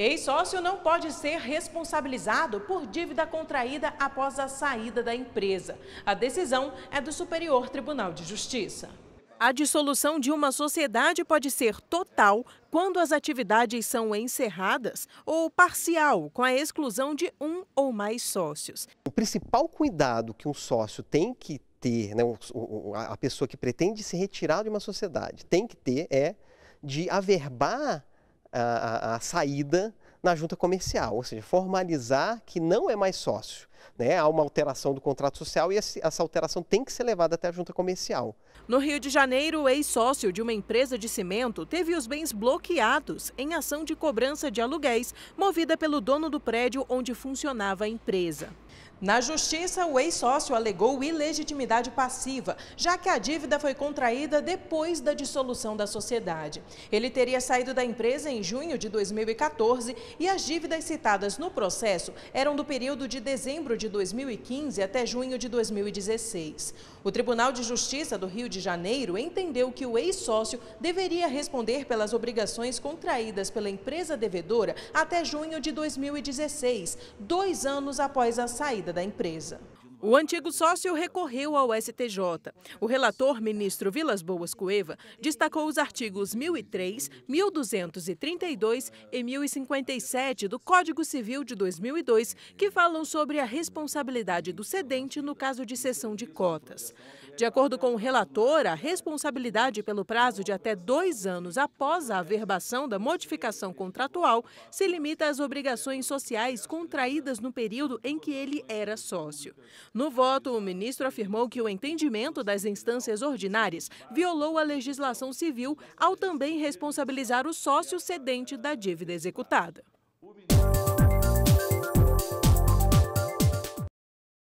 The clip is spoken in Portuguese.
Ex-sócio não pode ser responsabilizado por dívida contraída após a saída da empresa. A decisão é do Superior Tribunal de Justiça. A dissolução de uma sociedade pode ser total quando as atividades são encerradas ou parcial, com a exclusão de um ou mais sócios. O principal cuidado que um sócio tem que ter, né, a pessoa que pretende se retirar de uma sociedade, tem que ter é de averbar a, a, saída na junta comercial, ou seja, formalizar que não é mais sócio. Né? Há uma alteração do contrato social e essa alteração tem que ser levada até a junta comercial. No Rio de Janeiro, o ex-sócio de uma empresa de cimento teve os bens bloqueados em ação de cobrança de aluguéis movida pelo dono do prédio onde funcionava a empresa. Na justiça, o ex-sócio alegou ilegitimidade passiva, já que a dívida foi contraída depois da dissolução da sociedade. Ele teria saído da empresa em junho de 2014 e as dívidas citadas no processo eram do período de dezembro de 2015 até junho de 2016. O Tribunal de Justiça do Rio de Janeiro entendeu que o ex-sócio deveria responder pelas obrigações contraídas pela empresa devedora até junho de 2016, dois anos após a saída da empresa. O antigo sócio recorreu ao STJ. O relator, ministro Vilas Boas Cueva, destacou os artigos 1003, 1232 e 1057 do Código Civil de 2002, que falam sobre a responsabilidade do cedente no caso de cessão de cotas. De acordo com o relator, a responsabilidade pelo prazo de até dois anos após a averbação da modificação contratual se limita às obrigações sociais contraídas no período em que ele era sócio. No voto, o ministro afirmou que o entendimento das instâncias ordinárias violou a legislação civil ao também responsabilizar o sócio cedente da dívida executada.